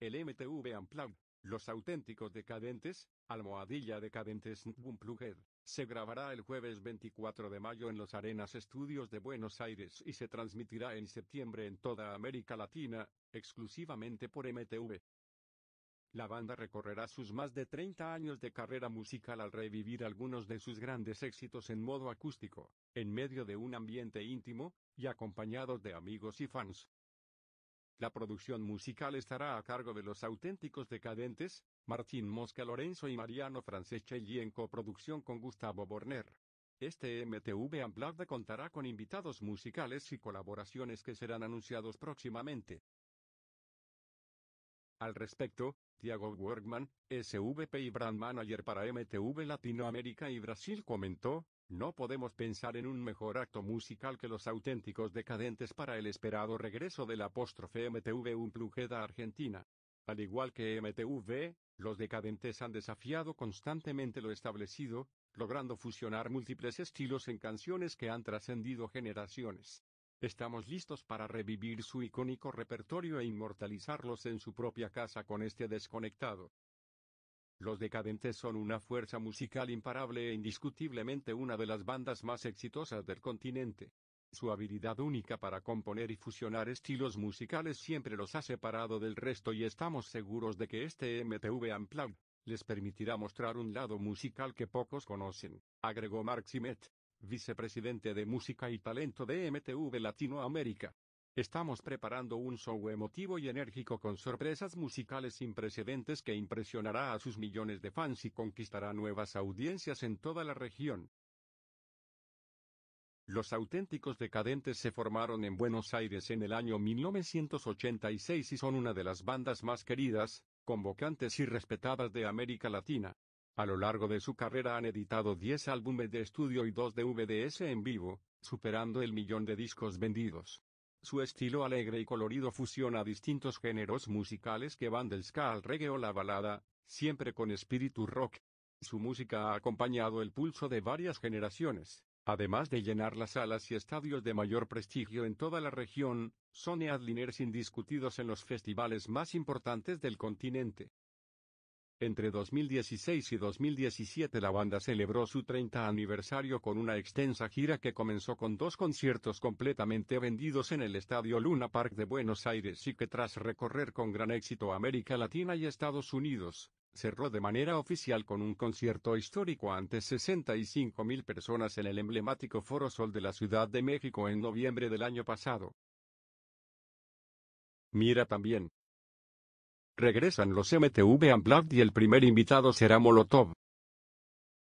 el MTV Unplugged, los auténticos decadentes, almohadilla decadentes Unplugged, se grabará el jueves 24 de mayo en los Arenas Estudios de Buenos Aires y se transmitirá en septiembre en toda América Latina, exclusivamente por MTV. La banda recorrerá sus más de 30 años de carrera musical al revivir algunos de sus grandes éxitos en modo acústico, en medio de un ambiente íntimo, y acompañados de amigos y fans. La producción musical estará a cargo de los auténticos decadentes, Martín Mosca Lorenzo y Mariano Francescelli en coproducción con Gustavo Borner. Este MTV Unplugged contará con invitados musicales y colaboraciones que serán anunciados próximamente. Al respecto, Tiago Workman, SVP y Brand Manager para MTV Latinoamérica y Brasil comentó, no podemos pensar en un mejor acto musical que los auténticos decadentes para el esperado regreso del apóstrofe MTV Unplugged Argentina. Al igual que MTV, los decadentes han desafiado constantemente lo establecido, logrando fusionar múltiples estilos en canciones que han trascendido generaciones. Estamos listos para revivir su icónico repertorio e inmortalizarlos en su propia casa con este desconectado. Los Decadentes son una fuerza musical imparable e indiscutiblemente una de las bandas más exitosas del continente. Su habilidad única para componer y fusionar estilos musicales siempre los ha separado del resto y estamos seguros de que este MTV Unplugged les permitirá mostrar un lado musical que pocos conocen, agregó Mark Simet, vicepresidente de música y talento de MTV Latinoamérica. Estamos preparando un show emotivo y enérgico con sorpresas musicales sin precedentes que impresionará a sus millones de fans y conquistará nuevas audiencias en toda la región. Los auténticos decadentes se formaron en Buenos Aires en el año 1986 y son una de las bandas más queridas, convocantes y respetadas de América Latina. A lo largo de su carrera han editado 10 álbumes de estudio y 2 de VDS en vivo, superando el millón de discos vendidos. Su estilo alegre y colorido fusiona distintos géneros musicales que van del ska al reggae o la balada, siempre con espíritu rock. Su música ha acompañado el pulso de varias generaciones. Además de llenar las salas y estadios de mayor prestigio en toda la región, son adliners indiscutidos en los festivales más importantes del continente. Entre 2016 y 2017 la banda celebró su 30 aniversario con una extensa gira que comenzó con dos conciertos completamente vendidos en el Estadio Luna Park de Buenos Aires y que tras recorrer con gran éxito América Latina y Estados Unidos, cerró de manera oficial con un concierto histórico ante 65 mil personas en el emblemático Foro Sol de la Ciudad de México en noviembre del año pasado. Mira también, Regresan los MTV Unplugged y el primer invitado será Molotov.